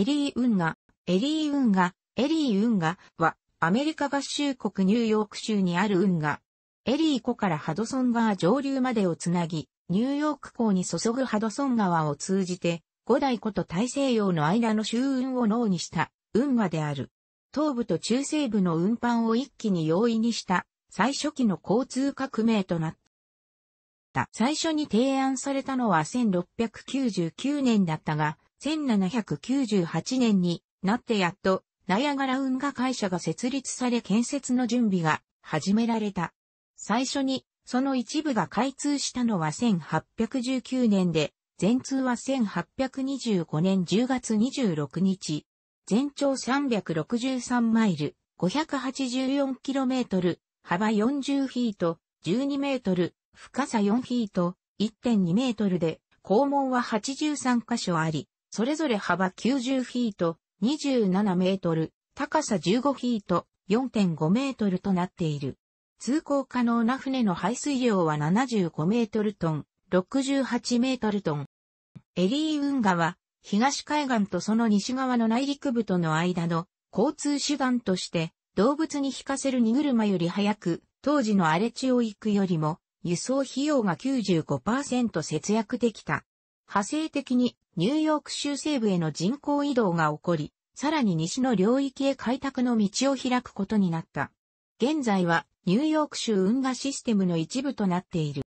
エリー・ウンガ、エリー・ウンガ、エリー・ウンガは、アメリカ合衆国ニューヨーク州にある運河。エリー湖からハドソン川上流までをつなぎ、ニューヨーク港に注ぐハドソン川を通じて、五大湖と大西洋の間の周運を脳にした運河である。東部と中西部の運搬を一気に容易にした最初期の交通革命となった。最初に提案されたのは1699年だったが、1798年になってやっと、ナヤガラ運河会社が設立され建設の準備が始められた。最初に、その一部が開通したのは1819年で、全通は1825年10月26日。全長363マイル、5 8 4トル、幅40フィート、12メートル、深さ4フィート、1.2メートルで、肛門は83箇所あり、それぞれ幅90フィート、27メートル、高さ15フィート、4.5メートルとなっている。通行可能な船の排水量は75メートルトン、68メートルトン。エリー運河は、東海岸とその西側の内陸部との間の交通手段として、動物に引かせる荷車より早く、当時の荒れ地を行くよりも、輸送費用が95%節約できた。派生的にニューヨーク州西部への人口移動が起こり、さらに西の領域へ開拓の道を開くことになった。現在はニューヨーク州運河システムの一部となっている。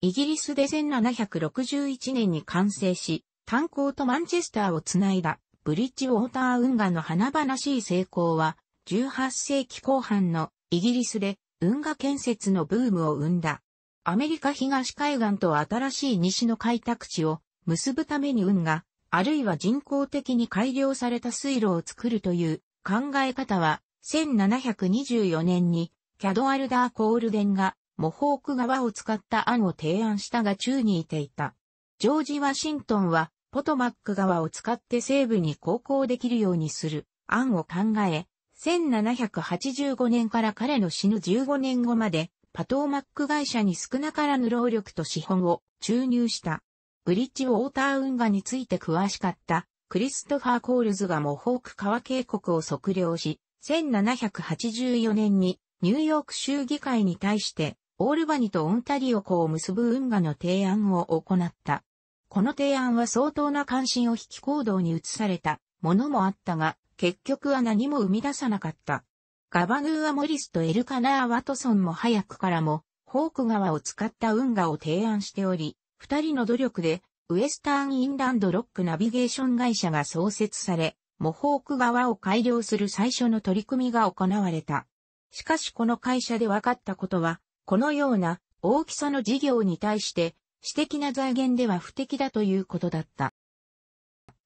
イギリスで1761年に完成し、炭鉱とマンチェスターをつないだブリッジウォーター運河の華々しい成功は、18世紀後半のイギリスで運河建設のブームを生んだ。アメリカ東海岸と新しい西の開拓地を結ぶために運河、あるいは人工的に改良された水路を作るという考え方は、1724年にキャドアルダー・コールデンがモホーク川を使った案を提案したが宙にいていた。ジョージ・ワシントンはポトマック川を使って西部に航行できるようにする案を考え、1785年から彼の死ぬ15年後までパトーマック会社に少なからぬ労力と資本を注入した。ブリッジウォーター運河について詳しかったクリストファー・コールズがモホーク川渓谷を測量し、1784年にニューヨーク州議会に対してオールバニとオンタリオ湖を結ぶ運河の提案を行った。この提案は相当な関心を引き行動に移されたものもあったが、結局は何も生み出さなかった。ガバヌーア・モリスとエルカナー・ワトソンも早くからも、ホーク川を使った運河を提案しており、二人の努力で、ウエスターンインランドロックナビゲーション会社が創設され、モホーク側を改良する最初の取り組みが行われた。しかしこの会社で分かったことは、このような大きさの事業に対して、私的な財源では不適だということだった。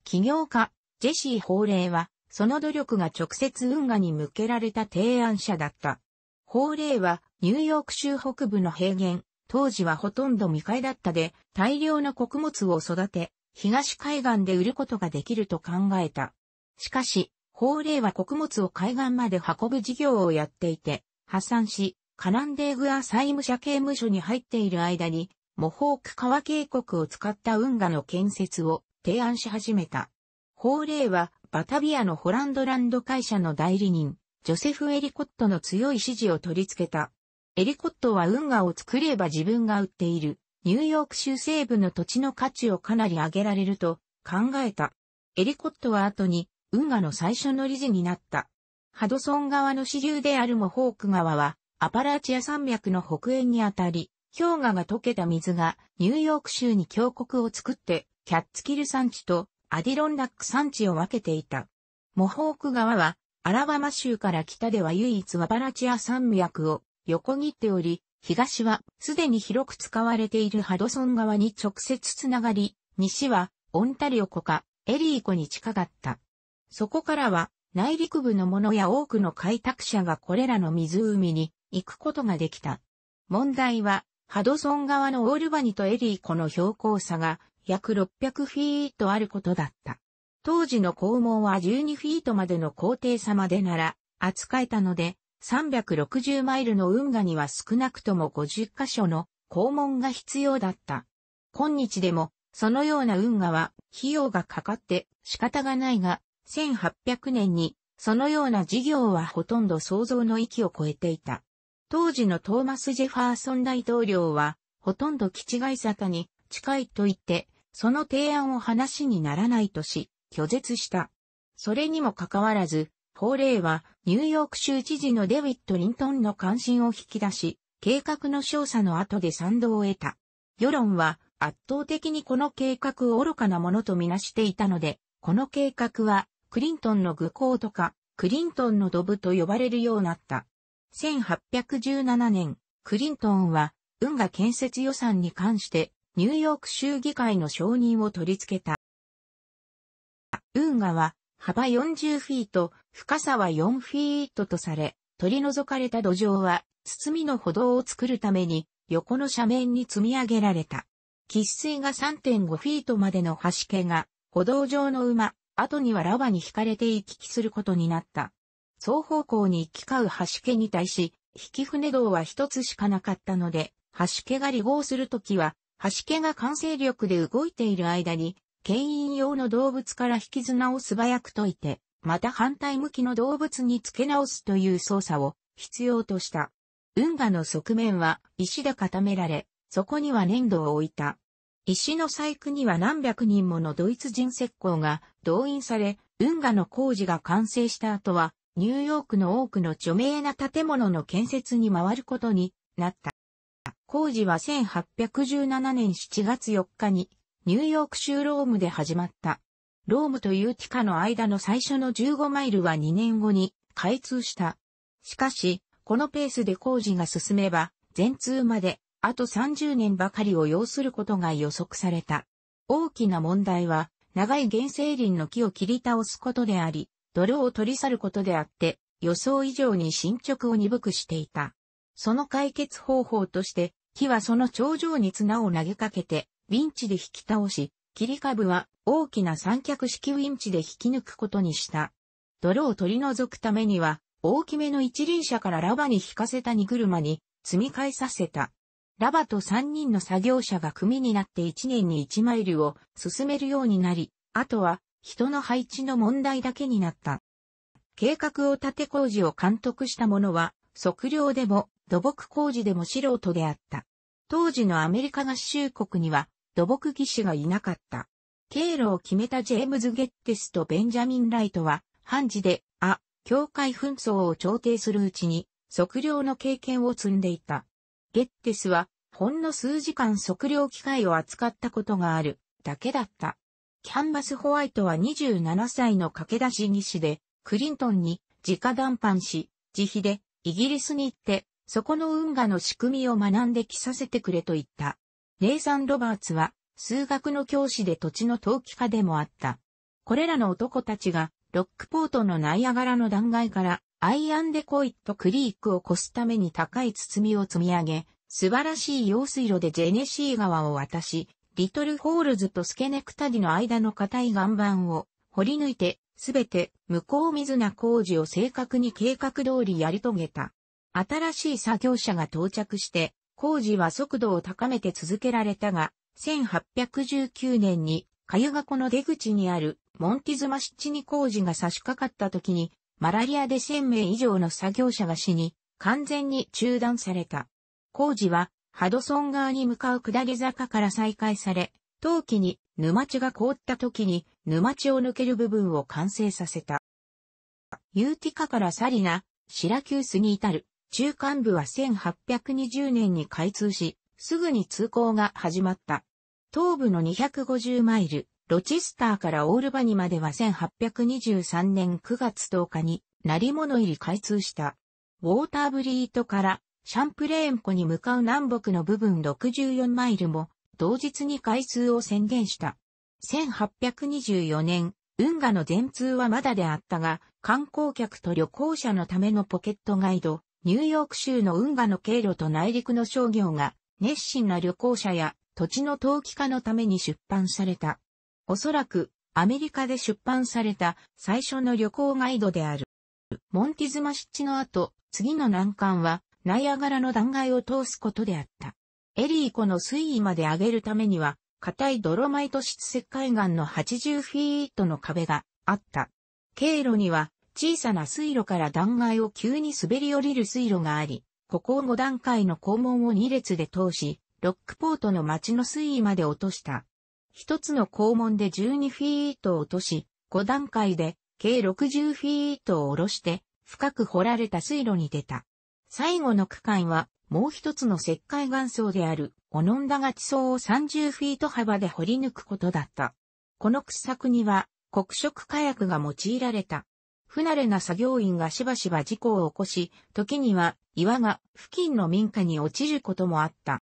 起業家、ジェシー・法令は、その努力が直接運河に向けられた提案者だった。法令は、ニューヨーク州北部の平原、当時はほとんど未開だったで、大量の穀物を育て、東海岸で売ることができると考えた。しかし、法令は穀物を海岸まで運ぶ事業をやっていて、破産し、カランデーグア債務者刑務所に入っている間に、モホーク川渓谷を使った運河の建設を提案し始めた。法令は、バタビアのホランドランド会社の代理人、ジョセフ・エリコットの強い支持を取り付けた。エリコットは運河を作れば自分が売っているニューヨーク州西部の土地の価値をかなり上げられると考えた。エリコットは後に運河の最初の理事になった。ハドソン川の支流であるモホーク川はアパラチア山脈の北縁にあたり、氷河が溶けた水がニューヨーク州に峡谷を作ってキャッツキル山地とアディロンラック山地を分けていた。モホーク川はアラバマ州から北では唯一アパラチア山脈を横切っており、東はすでに広く使われているハドソン川に直接つながり、西はオンタリオ湖かエリー湖に近かった。そこからは内陸部のものや多くの開拓者がこれらの湖に行くことができた。問題はハドソン川のオールバニとエリー湖の標高差が約600フィートあることだった。当時の肛門は12フィートまでの高低差までなら扱えたので、360マイルの運河には少なくとも50カ所の肛門が必要だった。今日でも、そのような運河は費用がかかって仕方がないが、1800年にそのような事業はほとんど想像の域を超えていた。当時のトーマス・ジェファーソン大統領は、ほとんど基地外沙汰に近いと言って、その提案を話にならないとし、拒絶した。それにもかかわらず、法令はニューヨーク州知事のデビット・リントンの関心を引き出し、計画の調査の後で賛同を得た。世論は圧倒的にこの計画を愚かなものとみなしていたので、この計画はクリントンの愚行とか、クリントンのドブと呼ばれるようになった。1817年、クリントンは、運河建設予算に関して、ニューヨーク州議会の承認を取り付けた。運河は、幅40フィート、深さは4フィートとされ、取り除かれた土壌は、包みの歩道を作るために、横の斜面に積み上げられた。喫水が3.5フィートまでの端径が、歩道上の馬、後にはラバに引かれて行き来することになった。双方向に行き交う端径に対し、引き船道は一つしかなかったので、端径が離合するときは、端径が完成力で動いている間に、牽引用の動物から引き綱を素早く解いて、また反対向きの動物に付け直すという操作を必要とした。運河の側面は石で固められ、そこには粘土を置いた。石の細工には何百人ものドイツ人石膏が動員され、運河の工事が完成した後は、ニューヨークの多くの著名な建物の建設に回ることになった。工事は1817年7月4日にニューヨーク州ロームで始まった。ロームとユーティカの間の最初の15マイルは2年後に開通した。しかし、このペースで工事が進めば、全通まであと30年ばかりを要することが予測された。大きな問題は、長い原生林の木を切り倒すことであり、泥を取り去ることであって、予想以上に進捗を鈍くしていた。その解決方法として、木はその頂上に綱を投げかけて、ウィンチで引き倒し、切り株は大きな三脚式ウィンチで引き抜くことにした。泥を取り除くためには、大きめの一輪車からラバに引かせた荷車に積み替えさせた。ラバと三人の作業者が組になって一年に一マイルを進めるようになり、あとは人の配置の問題だけになった。計画を立て工事を監督した者は、測量でも土木工事でも素人であった。当時のアメリカ合衆国には土木技師がいなかった。経路を決めたジェームズ・ゲッテスとベンジャミン・ライトは、判事で、あ、境界紛争を調停するうちに、測量の経験を積んでいた。ゲッテスは、ほんの数時間測量機械を扱ったことがある、だけだった。キャンバス・ホワイトは27歳の駆け出し技師で、クリントンに直談判し、自費でイギリスに行って、そこの運河の仕組みを学んできさせてくれと言った。レイサン・ロバーツは数学の教師で土地の陶器家でもあった。これらの男たちがロックポートのナイアガラの断崖からアイアンデコイットクリークを越すために高い包みを積み上げ、素晴らしい用水路でジェネシー川を渡し、リトルホールズとスケネクタディの間の硬い岩盤を掘り抜いて、すべて向こう水な工事を正確に計画通りやり遂げた。新しい作業者が到着して、工事は速度を高めて続けられたが、1819年に、かゆがこの出口にある、モンティズマ湿地に工事が差し掛かった時に、マラリアで1000名以上の作業者が死に、完全に中断された。工事は、ハドソン川に向かう下り坂から再開され、陶器に沼地が凍った時に沼地を抜ける部分を完成させた。ユーティカからサリナ、シラキュースに至る中間部は1820年に開通し、すぐに通行が始まった。東部の250マイル、ロチスターからオールバニまでは1823年9月10日に、成物入り開通した。ウォーターブリートからシャンプレーン湖に向かう南北の部分64マイルも、同日に開通を宣言した。1824年、運河の全通はまだであったが、観光客と旅行者のためのポケットガイド、ニューヨーク州の運河の経路と内陸の商業が、熱心な旅行者や土地の投機化のために出版された。おそらく、アメリカで出版された最初の旅行ガイドである。モンティズマ湿地の後、次の難関は、ナイアガラの断崖を通すことであった。エリー湖の水位まで上げるためには、硬いドロマイト質石灰岩の80フィートの壁があった。経路には小さな水路から断崖を急に滑り降りる水路があり、ここを5段階の肛門を2列で通し、ロックポートの町の水位まで落とした。一つの肛門で12フィートを落とし、5段階で計60フィートを下ろして、深く掘られた水路に出た。最後の区間は、もう一つの石灰岩層である、オノンダガ地層を30フィート幅で掘り抜くことだった。この掘削には、黒色火薬が用いられた。不慣れな作業員がしばしば事故を起こし、時には岩が付近の民家に落ちることもあった。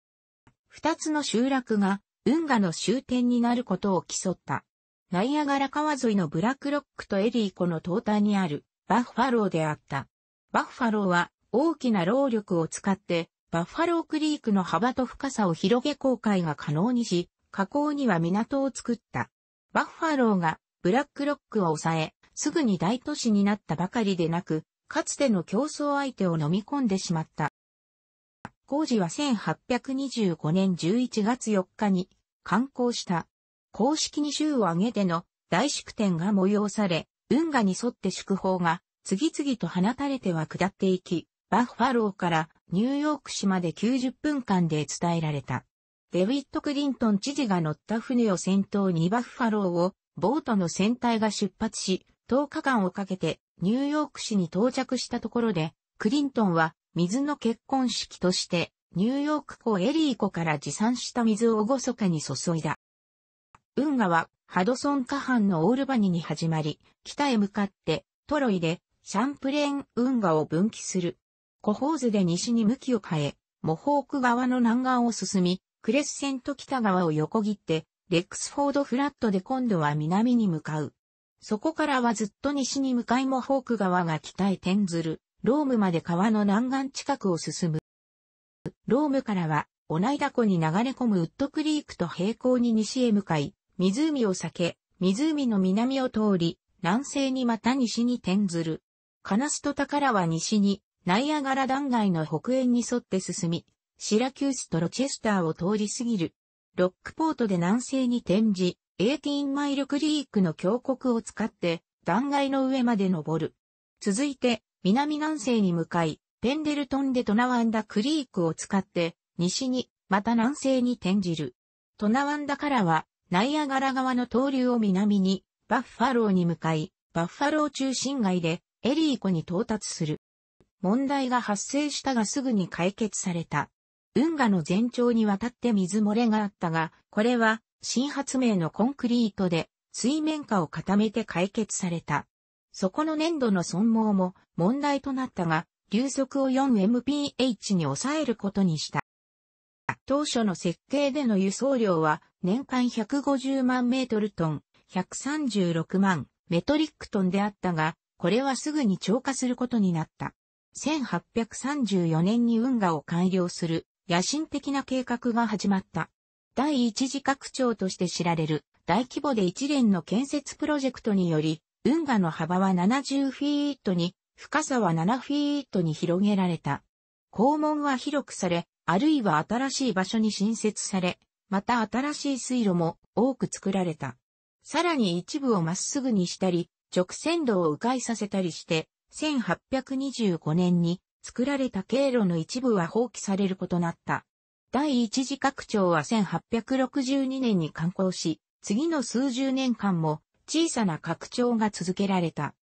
二つの集落が運河の終点になることを競った。ナイアガラ川沿いのブラックロックとエリー湖の東端にあるバッファローであった。バッファローは大きな労力を使ってバッファロークリークの幅と深さを広げ航海が可能にし、河口には港を作った。バッファローがブラックロックを抑え、すぐに大都市になったばかりでなく、かつての競争相手を飲み込んでしまった。工事は1825年11月4日に完工した。公式に州を挙げての大祝典が催され、運河に沿って祝砲が次々と放たれては下っていき、バッファローからニューヨーク市まで90分間で伝えられた。デビット・クリントン知事が乗った船を先頭にバッファローをボートの船体が出発し、10日間をかけてニューヨーク市に到着したところで、クリントンは水の結婚式としてニューヨーク湖エリー湖から持参した水を厳かに注いだ。運河はハドソン河畔のオールバニに始まり、北へ向かってトロイでシャンプレーン運河を分岐する。コホーズで西に向きを変え、モホーク側の南岸を進み、クレッセント北側を横切って、レックスフォードフラットで今度は南に向かう。そこからはずっと西に向かいもホーク川が北へ転ずる、ロームまで川の南岸近くを進む。ロームからは、オナイダ湖に流れ込むウッドクリークと平行に西へ向かい、湖を避け、湖の南を通り、南西にまた西に転ずる。カナストタカラは西に、ナイアガラ断崖の北縁に沿って進み、シラキュースとロチェスターを通り過ぎる。ロックポートで南西に転じ、18マイルクリークの峡谷を使って断崖の上まで登る。続いて南南西に向かい、ペンデルトンでトナワンダクリークを使って西にまた南西に転じる。トナワンダからはナイアガラ川の東流を南にバッファローに向かい、バッファロー中心街でエリー湖に到達する。問題が発生したがすぐに解決された。運河の全長にわたって水漏れがあったが、これは新発明のコンクリートで水面下を固めて解決された。そこの粘土の損耗も問題となったが、流速を 4mph に抑えることにした。当初の設計での輸送量は年間150万メートルトン、136万メトリックトンであったが、これはすぐに超過することになった。1834年に運河を改良する野心的な計画が始まった。第一次拡張として知られる大規模で一連の建設プロジェクトにより、運河の幅は70フィートに、深さは7フィートに広げられた。肛門は広くされ、あるいは新しい場所に新設され、また新しい水路も多く作られた。さらに一部をまっすぐにしたり、直線路を迂回させたりして、1825年に作られた経路の一部は放棄されることなった。第一次拡張は1862年に刊行し、次の数十年間も小さな拡張が続けられた。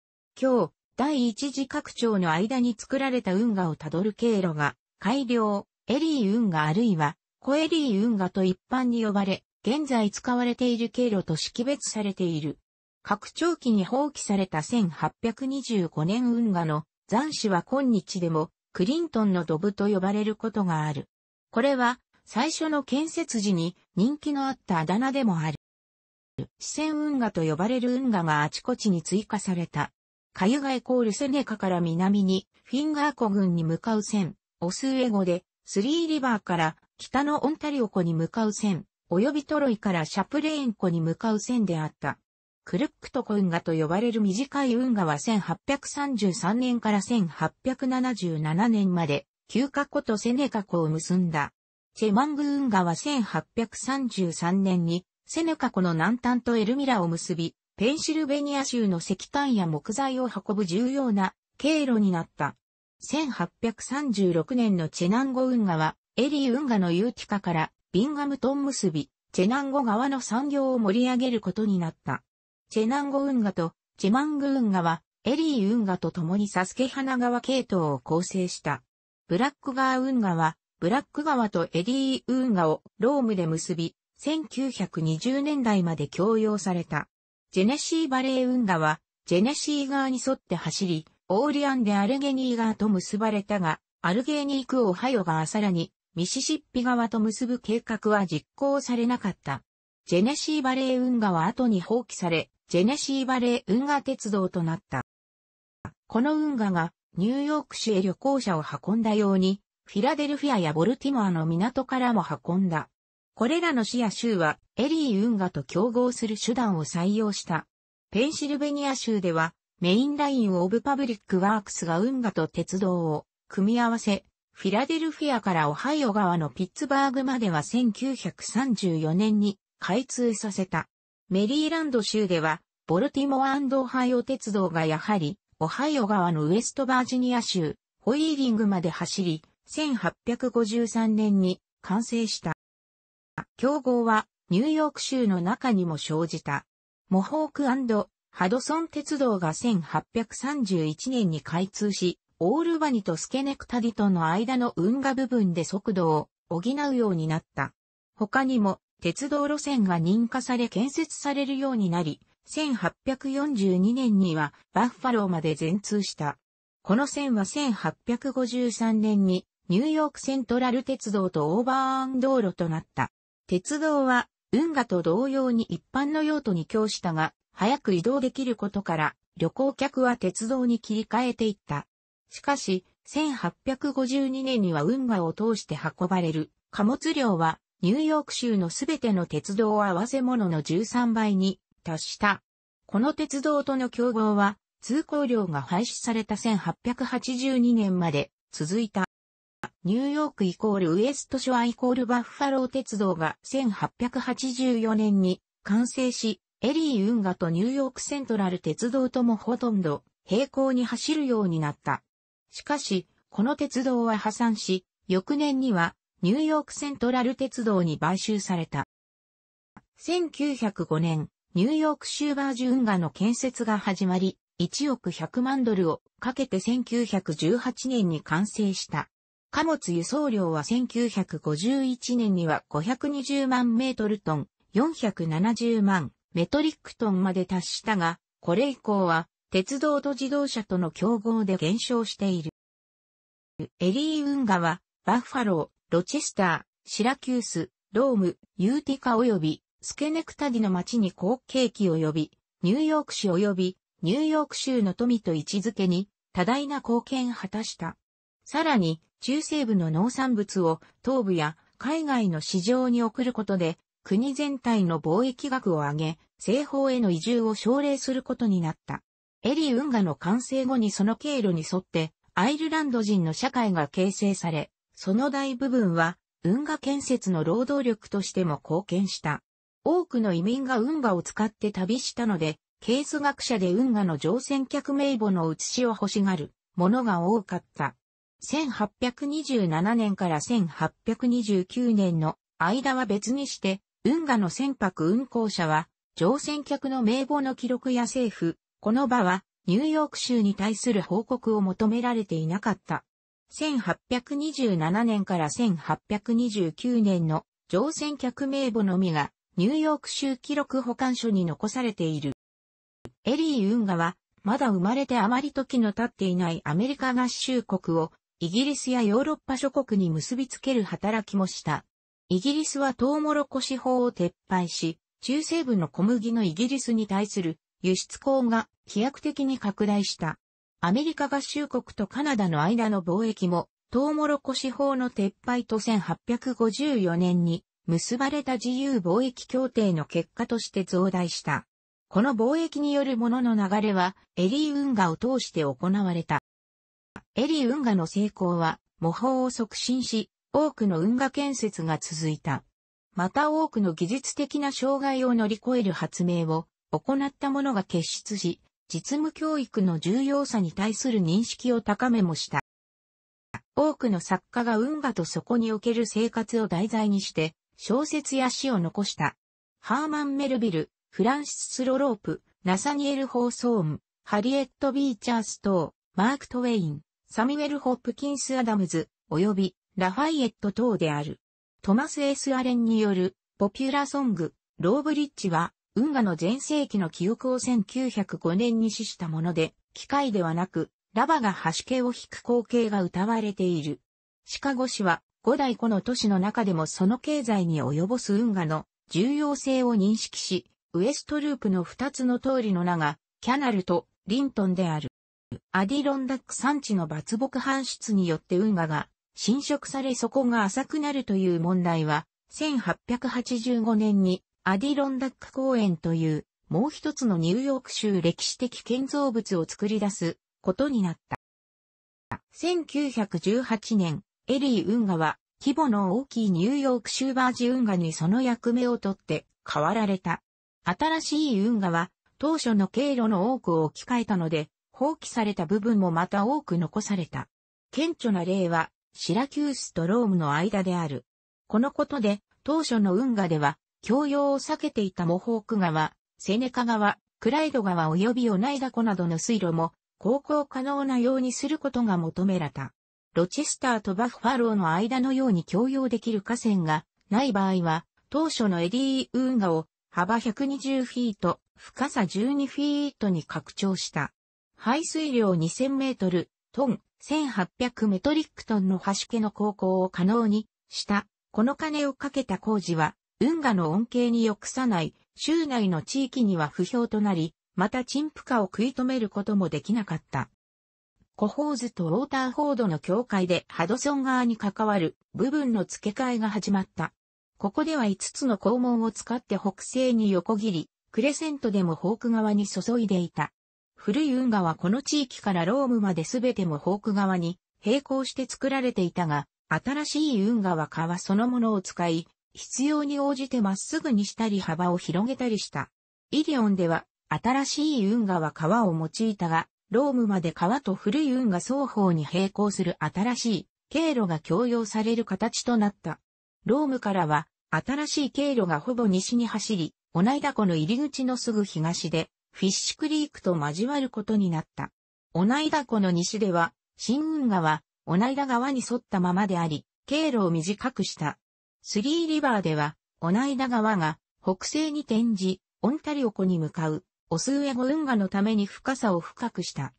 今日、第一次拡張の間に作られた運河をたどる経路が、改良、エリー運河あるいは、コエリー運河と一般に呼ばれ、現在使われている経路と識別されている。拡張期に放棄された1825年運河の残滓は今日でもクリントンのドブと呼ばれることがある。これは最初の建設時に人気のあったあだ名でもある。四川運河と呼ばれる運河があちこちに追加された。カユガイコールセネカから南にフィンガー湖群に向かう線、オスウエゴでスリーリバーから北のオンタリオ湖に向かう線、及びトロイからシャプレーン湖に向かう線であった。クルックトコ運河と呼ばれる短い運河は1833年から1877年まで旧過湖とセネカ湖を結んだ。チェマング運ンは1833年に、セネカ湖の南端とエルミラを結び、ペンシルベニア州の石炭や木材を運ぶ重要な経路になった。1836年のチェナンゴ運河は、エリー運河の有ィカから、ビンガムトン結び、チェナンゴ川の産業を盛り上げることになった。チェナンゴ運河とチェマング運河は、エリー運河と共にサスケ花川系統を構成した。ブラックガー運河は、ブラック川とエディー運河をロームで結び、1920年代まで供用された。ジェネシーバレー運河は、ジェネシー川に沿って走り、オーリアンでアルゲニー川と結ばれたが、アルゲニークオハヨ川さらに、ミシシッピ川と結ぶ計画は実行されなかった。ジェネシーバレー運河は後に放棄され、ジェネシーバレー運河鉄道となった。この運河がニューヨーク市へ旅行者を運んだように、フィラデルフィアやボルティモアの港からも運んだ。これらの市や州はエリー運河と競合する手段を採用した。ペンシルベニア州ではメインラインオブパブリックワークスが運河と鉄道を組み合わせ、フィラデルフィアからオハイオ川のピッツバーグまでは1934年に開通させた。メリーランド州ではボルティモアオハイオ鉄道がやはりオハイオ川のウェストバージニア州、ホイーリングまで走り、1853年に完成した。競合はニューヨーク州の中にも生じた。モホークハドソン鉄道が1831年に開通し、オールバニとスケネクタディとの間の運河部分で速度を補うようになった。他にも鉄道路線が認可され建設されるようになり、1842年にはバッファローまで全通した。この線は1853年にニューヨークセントラル鉄道とオーバーアン道路となった。鉄道は運河と同様に一般の用途に供したが、早く移動できることから旅行客は鉄道に切り替えていった。しかし、1852年には運河を通して運ばれる貨物量はニューヨーク州のすべての鉄道合わせ物の13倍に達した。この鉄道との競合は、通行料が廃止された1882年まで続いた。ニューヨークイコールウエストショアイコールバッファロー鉄道が1884年に完成し、エリー運河とニューヨークセントラル鉄道ともほとんど平行に走るようになった。しかし、この鉄道は破産し、翌年にはニューヨークセントラル鉄道に買収された。1905年、ニューヨーク州バージュ運河の建設が始まり、1億100万ドルをかけて1918年に完成した。貨物輸送量は1951年には520万メートルトン、470万メトリックトンまで達したが、これ以降は鉄道と自動車との競合で減少している。エリー運河は、バッファロー、ロチェスター、シラキュース、ローム、ユーティカ及びスケネクタディの町に好景気及び、ニューヨーク市及び、ニューヨーク州の富と位置づけに、多大な貢献を果たした。さらに、中西部の農産物を東部や海外の市場に送ることで、国全体の貿易額を上げ、西方への移住を奨励することになった。エリ運河の完成後にその経路に沿って、アイルランド人の社会が形成され、その大部分は、運河建設の労働力としても貢献した。多くの移民が運河を使って旅したので、ケース学者で運河の乗船客名簿の写しを欲しがるものが多かった。1827年から1829年の間は別にして、運河の船舶運航者は、乗船客の名簿の記録や政府、この場は、ニューヨーク州に対する報告を求められていなかった。1827年から1829年の乗船客名簿のみがニューヨーク州記録保管所に残されている。エリー・運河は、まだ生まれてあまり時の経っていないアメリカ合衆国を、イギリスやヨーロッパ諸国に結びつける働きもした。イギリスはトウモロコシ法を撤廃し、中西部の小麦のイギリスに対する輸出口が飛躍的に拡大した。アメリカ合衆国とカナダの間の貿易も、トウモロコシ法の撤廃と1854年に結ばれた自由貿易協定の結果として増大した。この貿易によるものの流れは、エリー運河を通して行われた。エリー運河の成功は、模倣を促進し、多くの運河建設が続いた。また多くの技術的な障害を乗り越える発明を行った者が結出し、実務教育の重要さに対する認識を高めもした。多くの作家が運河とそこにおける生活を題材にして、小説や詩を残した。ハーマン・メルビル、フランシス・ロロープ、ナサニエル・ホーソーン、ハリエット・ビーチャース等、マーク・トウェイン、サミュエル・ホップキンス・アダムズ、及びラファイエット等である。トマス・エス・アレンによるポピュラーソング、ローブリッジは、運河の前世紀の記憶を1905年に死したもので、機械ではなく、ラバが端形を引く光景が歌われている。シカゴ市は、五代湖の都市の中でもその経済に及ぼす運河の重要性を認識し、ウエストループの二つの通りの名が、キャナルとリントンである。アディロンダック山地の伐木搬出によって運河が侵食され底が浅くなるという問題は、1885年にアディロンダック公園というもう一つのニューヨーク州歴史的建造物を作り出すことになった。1918年、エリー・運河は、規模の大きいニューヨーク州バージ運河にその役目を取って変わられた。新しい運河は、当初の経路の多くを置き換えたので、放棄された部分もまた多く残された。顕著な例は、シラキュースとロームの間である。このことで、当初の運河では、教養を避けていたモホーク川、セネカ川、クライド川及びオナイダ湖などの水路も、航行可能なようにすることが求められた。ロチェスターとバッファローの間のように共用できる河川がない場合は、当初のエディーンガを幅120フィート、深さ12フィートに拡張した。排水量2000メートル、トン、1800メトリックトンの橋家の航行を可能にした。この金をかけた工事は、運河の恩恵に抑さない、州内の地域には不評となり、また陳腐化を食い止めることもできなかった。コホーズとウォーターフォードの境界でハドソン側に関わる部分の付け替えが始まった。ここでは5つの肛門を使って北西に横切り、クレセントでもホーク側に注いでいた。古い運河はこの地域からロームまで全てもホーク側に並行して作られていたが、新しい運河は川そのものを使い、必要に応じてまっすぐにしたり幅を広げたりした。イリオンでは新しい運河は川を用いたが、ロームまで川と古い運河双方に並行する新しい経路が供用される形となった。ロームからは新しい経路がほぼ西に走り、同ナ田湖の入り口のすぐ東でフィッシュクリークと交わることになった。同ナ田湖の西では新運河は同ナ田川に沿ったままであり、経路を短くした。スリーリバーでは同ナ田川が北西に転じ、オンタリオ湖に向かうオスウェゴ運河のために深さを深くした。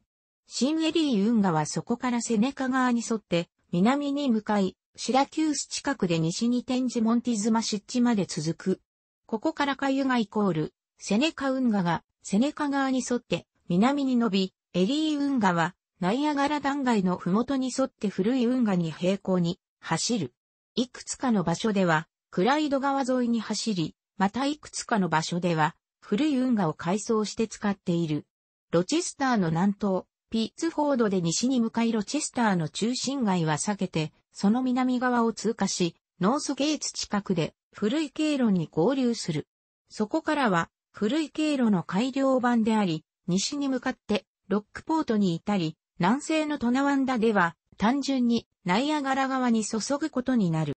シンエリー運河はそこからセネカ側に沿って南に向かい、シラキュース近くで西に展示モンティズマ湿地まで続く。ここからカユガイコール、セネカ運河がセネカ側に沿って南に伸び、エリー運河はナイアガラ断崖の麓に沿って古い運河に平行に走る。いくつかの場所では、クライド川沿いに走り、またいくつかの場所では、古い運河を改装して使っている。ロチェスターの南東、ピッツフォードで西に向かいロチェスターの中心街は避けて、その南側を通過し、ノースゲーツ近くで古い経路に合流する。そこからは古い経路の改良版であり、西に向かってロックポートに至り、南西のトナワンダでは単純にナイアガラ側に注ぐことになる。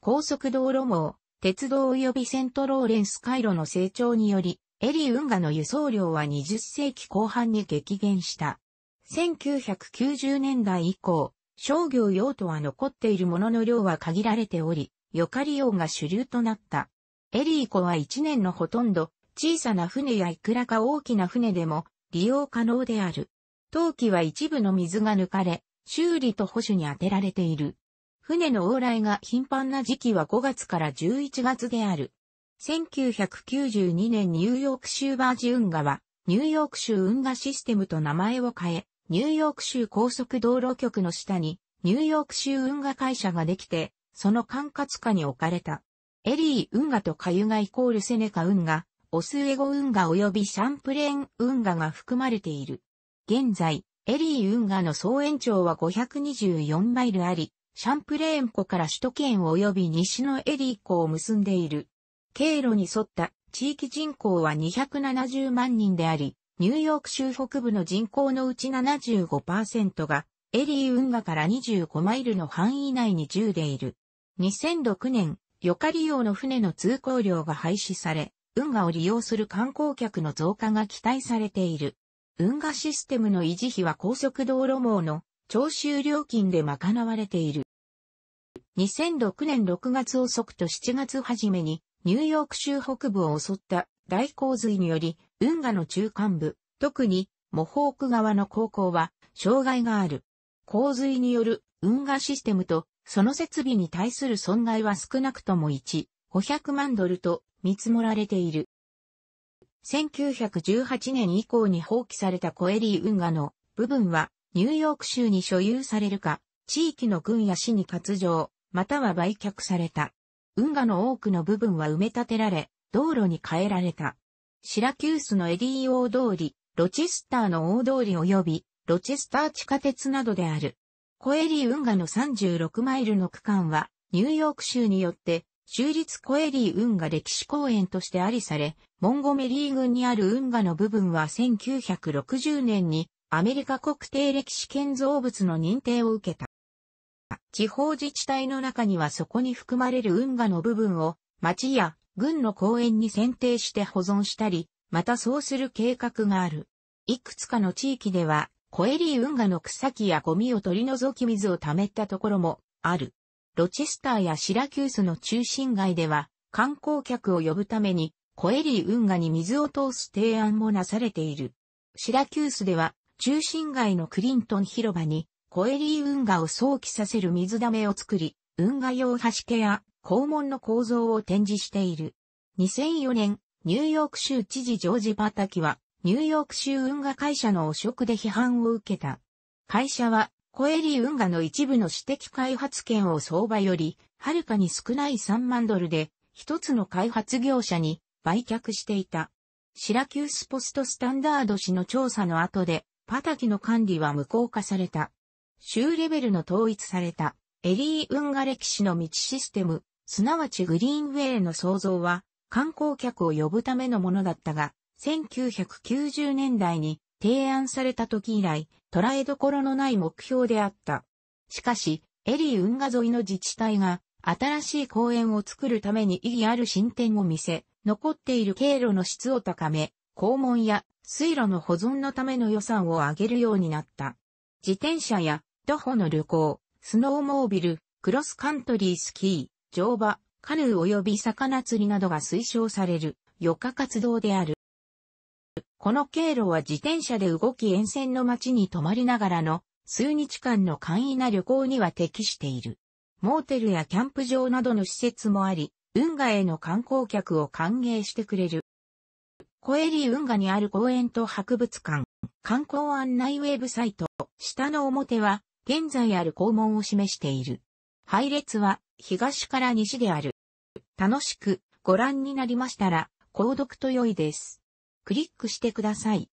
高速道路網、鉄道及びセントローレンス回路の成長により、エリー運河の輸送量は20世紀後半に激減した。1990年代以降、商業用途は残っているものの量は限られており、よか利用が主流となった。エリー湖は1年のほとんど、小さな船やいくらか大きな船でも利用可能である。陶器は一部の水が抜かれ、修理と保守に充てられている。船の往来が頻繁な時期は5月から11月である。1992年ニューヨーク州バージ運河は、ニューヨーク州運河システムと名前を変え、ニューヨーク州高速道路局の下に、ニューヨーク州運河会社ができて、その管轄下に置かれた。エリー運河とカユガイコールセネカ運河、オスエゴ運河及びシャンプレーン運河が含まれている。現在、エリー運河の総延長は524マイルあり、シャンプレーン湖から首都圏及び西のエリー湖を結んでいる。経路に沿った地域人口は270万人であり、ニューヨーク州北部の人口のうち75%がエリー運河から25マイルの範囲内に住でいる。2006年、ヨカ利用の船の通行量が廃止され、運河を利用する観光客の増加が期待されている。運河システムの維持費は高速道路網の徴収料金で賄われている。2006年6月遅くと7月初めに、ニューヨーク州北部を襲った大洪水により、運河の中間部、特に、モホーク川の高校は、障害がある。洪水による運河システムと、その設備に対する損害は少なくとも1、500万ドルと見積もられている。1918年以降に放棄されたコエリー運河の部分はニューヨーク州に所有されるか、地域の軍や市に割譲、または売却された。運河の多くの部分は埋め立てられ、道路に変えられた。シラキュースのエディ大通り、ロチェスターの大通り及び、ロチェスター地下鉄などである。コエリー運河の36マイルの区間は、ニューヨーク州によって、州立コエリー運河歴史公園としてありされ、モンゴメリー郡にある運河の部分は1960年にアメリカ国定歴史建造物の認定を受けた。地方自治体の中にはそこに含まれる運河の部分を町や軍の公園に選定して保存したり、またそうする計画がある。いくつかの地域では、コエリー運河の草木やゴミを取り除き水を溜めたところもある。ロチェスターやシラキュースの中心街では、観光客を呼ぶために、コエリー運河に水を通す提案もなされている。シラキュースでは、中心街のクリントン広場に、コエリー運河を想起させる水溜めを作り、運河用橋家や肛門の構造を展示している。2004年、ニューヨーク州知事ジョージ・パタキは、ニューヨーク州運河会社の汚職で批判を受けた。会社は、コエリー運河の一部の私的開発権を相場より、はるかに少ない3万ドルで、一つの開発業者に売却していた。シラキュースポストスタンダード氏の調査の後で、パタキの管理は無効化された。州レベルの統一されたエリー運河歴史の道システム、すなわちグリーンウェイの創造は観光客を呼ぶためのものだったが、1990年代に提案された時以来、捉えどころのない目標であった。しかし、エリー運河沿いの自治体が新しい公園を作るために意義ある進展を見せ、残っている経路の質を高め、肛門や水路の保存のための予算を上げるようになった。自転車や徒歩の旅行、スノーモービル、クロスカントリースキー、乗馬、カヌー及び魚釣りなどが推奨される、余暇活動である。この経路は自転車で動き沿線の街に泊まりながらの数日間の簡易な旅行には適している。モーテルやキャンプ場などの施設もあり、運河への観光客を歓迎してくれる。コエリ運河にある公園と博物館、観光案内ウェブサイト、下の表は現在ある校門を示している。配列は東から西である。楽しくご覧になりましたら、購読と良いです。クリックしてください。